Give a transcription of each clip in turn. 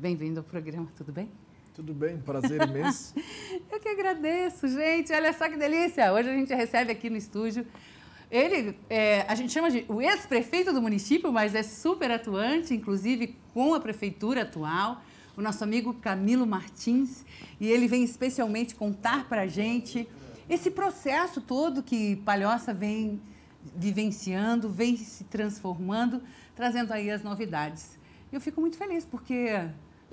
Bem-vindo ao programa, tudo bem? Tudo bem, prazer imenso. Eu que agradeço, gente. Olha só que delícia. Hoje a gente recebe aqui no estúdio. Ele, é, a gente chama de o ex-prefeito do município, mas é super atuante, inclusive com a prefeitura atual, o nosso amigo Camilo Martins. E ele vem especialmente contar para a gente esse processo todo que Palhoça vem vivenciando, vem se transformando, trazendo aí as novidades. Eu fico muito feliz, porque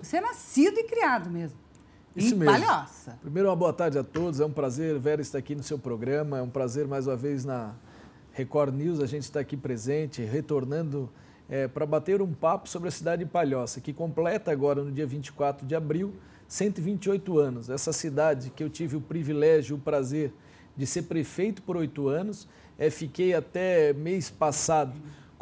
você é nascido e criado mesmo. Isso em mesmo. Palhoça. Primeiro, uma boa tarde a todos. É um prazer, Vera, estar aqui no seu programa. É um prazer, mais uma vez, na Record News, a gente está aqui presente, retornando é, para bater um papo sobre a cidade de Palhoça, que completa agora, no dia 24 de abril, 128 anos. Essa cidade que eu tive o privilégio, o prazer de ser prefeito por oito anos, é, fiquei até mês passado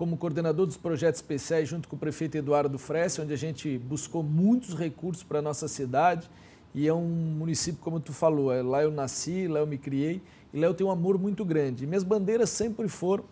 como coordenador dos projetos especiais junto com o prefeito Eduardo Fresse, onde a gente buscou muitos recursos para a nossa cidade. E é um município, como tu falou, é, lá eu nasci, lá eu me criei, e lá eu tenho um amor muito grande. E minhas bandeiras sempre foram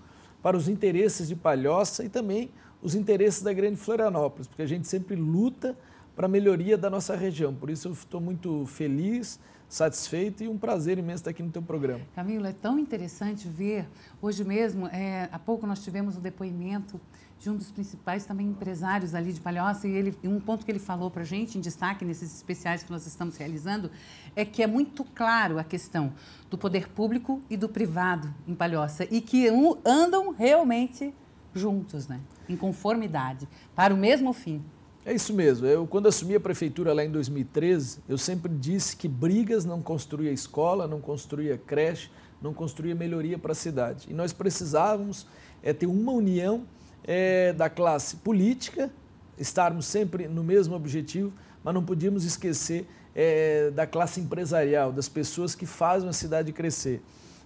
para os interesses de Palhoça e também os interesses da Grande Florianópolis, porque a gente sempre luta para a melhoria da nossa região. Por isso eu estou muito feliz, satisfeito e um prazer imenso estar aqui no teu programa. Camilo, é tão interessante ver, hoje mesmo, é, há pouco nós tivemos o um depoimento de um dos principais também empresários ali de Palhoça e ele, um ponto que ele falou para a gente em destaque nesses especiais que nós estamos realizando é que é muito claro a questão do poder público e do privado em Palhoça e que andam realmente juntos, né? em conformidade, para o mesmo fim. É isso mesmo. Eu, quando assumi a prefeitura lá em 2013, eu sempre disse que brigas não construía escola, não construía creche, não construía melhoria para a cidade. E nós precisávamos é, ter uma união é, da classe política, estarmos sempre no mesmo objetivo, mas não podíamos esquecer é, da classe empresarial, das pessoas que fazem a cidade crescer.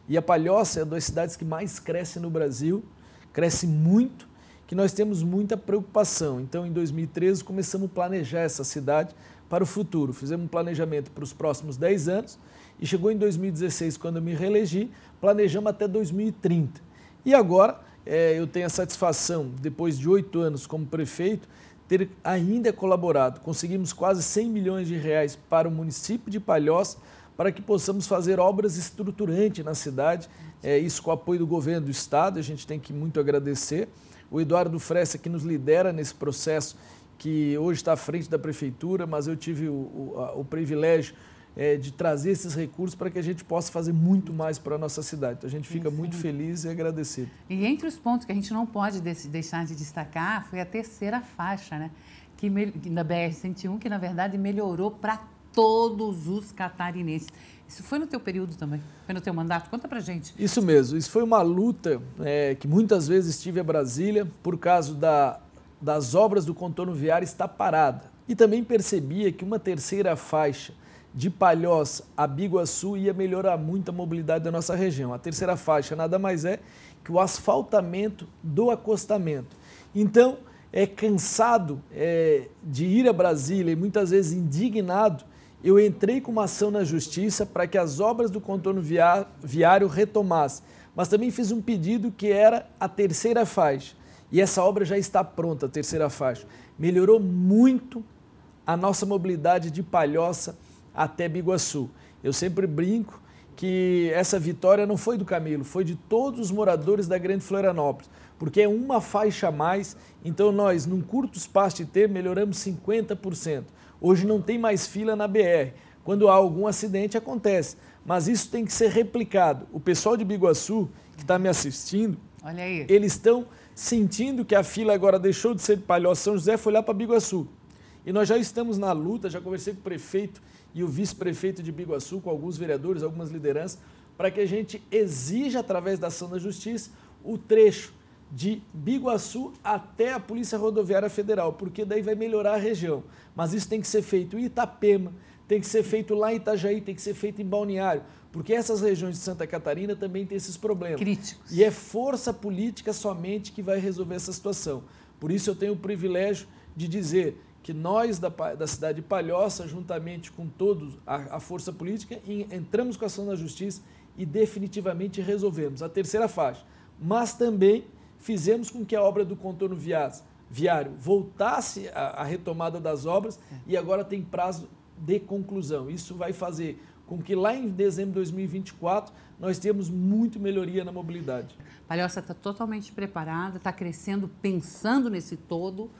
E a Palhoça é uma das cidades que mais cresce no Brasil, cresce muito, que nós temos muita preocupação. Então, em 2013, começamos a planejar essa cidade para o futuro. Fizemos um planejamento para os próximos 10 anos e chegou em 2016, quando eu me reelegi, planejamos até 2030. E agora é, eu tenho a satisfação, depois de oito anos como prefeito, ter ainda colaborado. Conseguimos quase 100 milhões de reais para o município de Palhoça para que possamos fazer obras estruturantes na cidade, é, isso com o apoio do governo do Estado, a gente tem que muito agradecer o Eduardo Fressa, que nos lidera nesse processo, que hoje está à frente da prefeitura, mas eu tive o, o, o privilégio é, de trazer esses recursos para que a gente possa fazer muito mais para a nossa cidade. Então, a gente fica sim, sim. muito feliz e agradecido. E entre os pontos que a gente não pode deixar de destacar foi a terceira faixa, né? Que, na BR-101, que na verdade melhorou para todos os catarinenses. Isso foi no teu período também? Foi no teu mandato? Conta pra gente. Isso mesmo. Isso foi uma luta é, que muitas vezes estive a Brasília por causa da, das obras do contorno viário estar parada. E também percebia que uma terceira faixa de Palhoça a Biguaçu ia melhorar muito a mobilidade da nossa região. A terceira faixa nada mais é que o asfaltamento do acostamento. Então, é cansado é, de ir a Brasília e muitas vezes indignado eu entrei com uma ação na justiça para que as obras do contorno viário retomassem, mas também fiz um pedido que era a terceira faixa. E essa obra já está pronta, a terceira faixa. Melhorou muito a nossa mobilidade de Palhoça até Biguaçu. Eu sempre brinco que essa vitória não foi do Camilo, foi de todos os moradores da Grande Florianópolis, porque é uma faixa a mais, então nós, num curto espaço de tempo, melhoramos 50%. Hoje não tem mais fila na BR. Quando há algum acidente, acontece. Mas isso tem que ser replicado. O pessoal de Biguaçu, que está me assistindo, Olha aí. eles estão sentindo que a fila agora deixou de ser de Palhoça São José, foi lá para Biguaçu. E nós já estamos na luta, já conversei com o prefeito e o vice-prefeito de Biguaçu, com alguns vereadores, algumas lideranças, para que a gente exija, através da ação da justiça, o trecho de Biguaçu até a Polícia Rodoviária Federal, porque daí vai melhorar a região. Mas isso tem que ser feito em Itapema, tem que ser feito lá em Itajaí, tem que ser feito em Balneário, porque essas regiões de Santa Catarina também têm esses problemas. Críticos. E é força política somente que vai resolver essa situação. Por isso eu tenho o privilégio de dizer que nós da, da cidade de Palhoça, juntamente com todos a, a força política, entramos com a ação da justiça e definitivamente resolvemos a terceira faixa. Mas também fizemos com que a obra do contorno viário voltasse à retomada das obras é. e agora tem prazo de conclusão. Isso vai fazer com que lá em dezembro de 2024 nós temos muito melhoria na mobilidade. Palhoça está totalmente preparada, está crescendo, pensando nesse todo.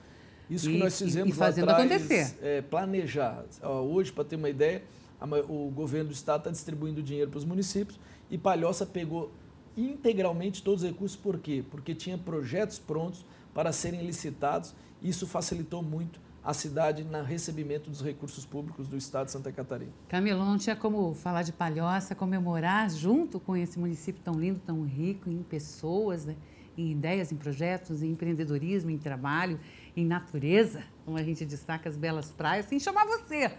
Isso e, que nós fizemos e fazendo atrás, acontecer. É, planejar. Hoje, para ter uma ideia, o governo do estado está distribuindo dinheiro para os municípios e Palhoça pegou integralmente todos os recursos, por quê? Porque tinha projetos prontos para serem licitados, e isso facilitou muito a cidade no recebimento dos recursos públicos do Estado de Santa Catarina. Camilo, não tinha como falar de Palhoça, comemorar junto com esse município tão lindo, tão rico em pessoas, né? em ideias, em projetos, em empreendedorismo, em trabalho, em natureza, como a gente destaca as belas praias, sem chamar você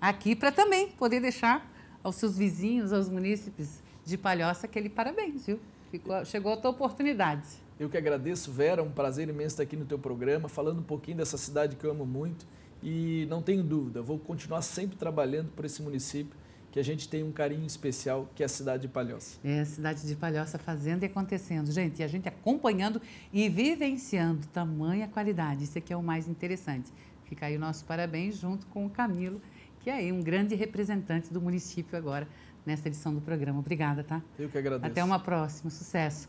aqui para também poder deixar aos seus vizinhos, aos munícipes de Palhoça, aquele parabéns, viu? Ficou, chegou a tua oportunidade. Eu que agradeço, Vera, um prazer imenso estar aqui no teu programa, falando um pouquinho dessa cidade que eu amo muito e não tenho dúvida, vou continuar sempre trabalhando por esse município que a gente tem um carinho especial, que é a cidade de Palhoça. É, a cidade de Palhoça fazendo e acontecendo, gente, e a gente acompanhando e vivenciando tamanha qualidade, isso aqui é o mais interessante. Fica aí o nosso parabéns junto com o Camilo, que é aí um grande representante do município agora nesta edição do programa. Obrigada, tá? Eu que agradeço. Até uma próxima. Sucesso.